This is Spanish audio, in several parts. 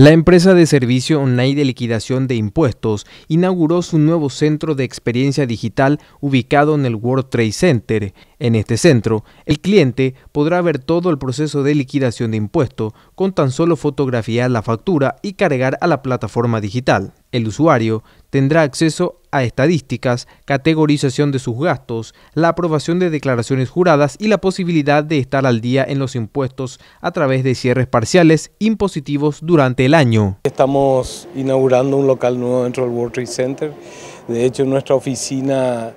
La empresa de servicio online de liquidación de impuestos inauguró su nuevo centro de experiencia digital ubicado en el World Trade Center. En este centro, el cliente podrá ver todo el proceso de liquidación de impuestos con tan solo fotografiar la factura y cargar a la plataforma digital. El usuario tendrá acceso a estadísticas, categorización de sus gastos, la aprobación de declaraciones juradas y la posibilidad de estar al día en los impuestos a través de cierres parciales impositivos durante el año. Estamos inaugurando un local nuevo dentro del World Trade Center. De hecho, nuestra oficina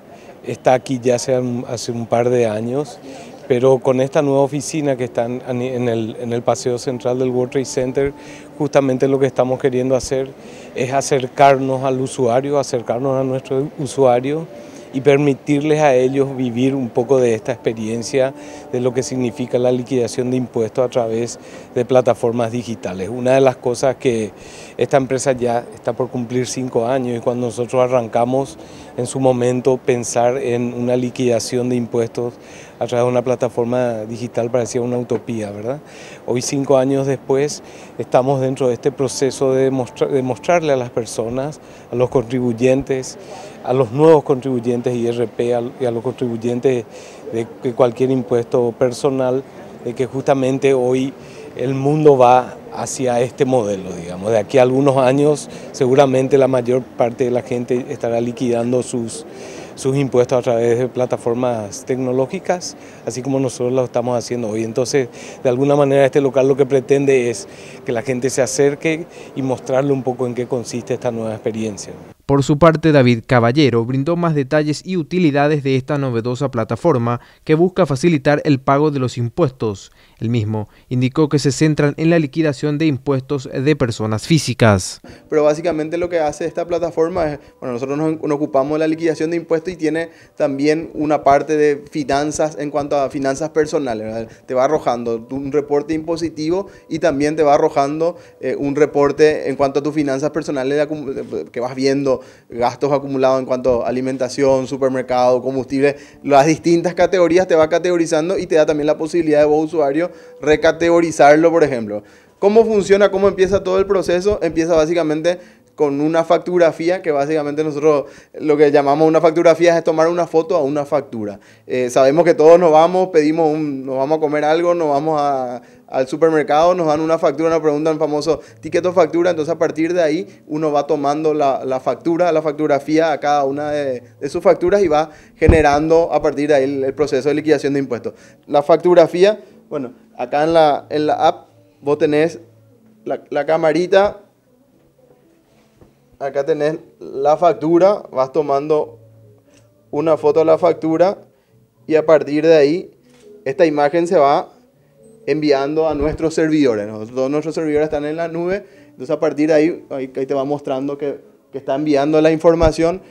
está aquí ya hace, hace un par de años pero con esta nueva oficina que está en el, en el Paseo Central del World Trade Center, justamente lo que estamos queriendo hacer es acercarnos al usuario, acercarnos a nuestro usuario y permitirles a ellos vivir un poco de esta experiencia de lo que significa la liquidación de impuestos a través de plataformas digitales. Una de las cosas que esta empresa ya está por cumplir cinco años y cuando nosotros arrancamos en su momento pensar en una liquidación de impuestos a través de una plataforma digital parecía una utopía, ¿verdad? Hoy, cinco años después, estamos dentro de este proceso de, mostrarle a las personas, a los contribuyentes, a los nuevos contribuyentes IRP y a los contribuyentes de cualquier impuesto personal, de que justamente hoy el mundo va hacia este modelo, digamos. De aquí a algunos años seguramente la mayor parte de la gente estará liquidando sus, sus impuestos a través de plataformas tecnológicas, así como nosotros lo estamos haciendo hoy. Entonces, de alguna manera este local lo que pretende es que la gente se acerque y mostrarle un poco en qué consiste esta nueva experiencia. Por su parte, David Caballero brindó más detalles y utilidades de esta novedosa plataforma que busca facilitar el pago de los impuestos. El mismo indicó que se centran en la liquidación de impuestos de personas físicas. Pero básicamente lo que hace esta plataforma es, bueno, nosotros nos, ocupamos de la liquidación de impuestos y tiene también una parte de finanzas en cuanto a finanzas personales. Te va arrojando un reporte impositivo y también te va arrojando eh, un reporte en cuanto a tus finanzas personales que vas viendo gastos acumulados, en cuanto a alimentación, supermercado, combustible, las distintas categorías te va categorizando y te da también la posibilidad de vos usuario recategorizarlo, por ejemplo. ¿Cómo funciona? ¿Cómo empieza todo el proceso? Empieza básicamente con una facturafía, que básicamente nosotros lo que llamamos una facturafía es tomar una foto a una factura. Eh, sabemos que todos nos vamos, pedimos nos vamos a comer algo, nos vamos al supermercado, nos dan una factura, nos preguntan el famoso ticket o factura, entonces a partir de ahí uno va tomando la, factura, la facturafía a cada una de, sus facturas y va generando a partir de ahí el, proceso de liquidación de impuestos. La facturafía, bueno, acá en la, en la app vos tenés la, la camarita acá tenés la factura, vas tomando una foto de la factura y a partir de ahí esta imagen se va enviando a nuestros servidores. Todos nuestros servidores están en la nube, entonces a partir de ahí, ahí, te va mostrando que, está enviando la información.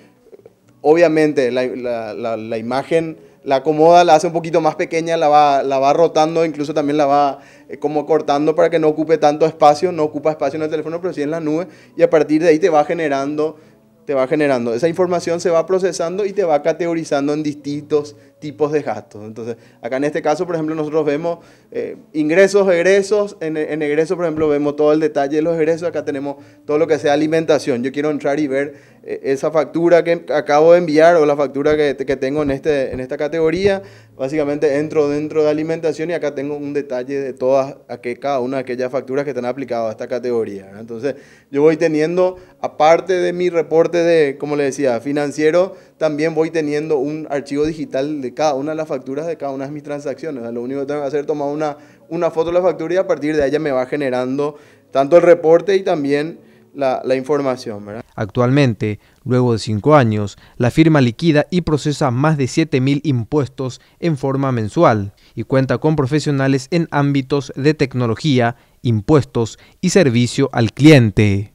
Obviamente la imagen la acomoda, la hace un poquito más pequeña, la va, rotando, incluso también la va eh, como cortando para que no ocupe tanto espacio, no ocupa espacio en el teléfono, pero sí en la nube, y a partir de ahí te va generando, te va generando. Esa información se va procesando y te va categorizando en distintos tipos de gastos. Entonces, acá en este caso, por ejemplo, nosotros vemos eh, ingresos, egresos, en, en egresos, por ejemplo, vemos todo el detalle de los egresos, acá tenemos todo lo que sea alimentación. Yo quiero entrar y ver e-, esa factura que acabo de enviar o la factura que, tengo en, este, en esta categoría, básicamente entro dentro de alimentación y acá tengo un detalle de todas, que cada una de aquellas facturas que están aplicadas a esta categoría. Entonces, yo voy teniendo, aparte de mi reporte de, como le decía, financiero, también voy teniendo un archivo digital de cada una de las facturas de cada una de mis transacciones. Lo único que tengo que hacer es tomar una, una foto de la factura y a partir de ella me va generando tanto el reporte y también la, información. Actualmente, luego de cinco años, la firma liquida y procesa más de 7.000 impuestos en forma mensual y cuenta con profesionales en ámbitos de tecnología, impuestos y servicio al cliente.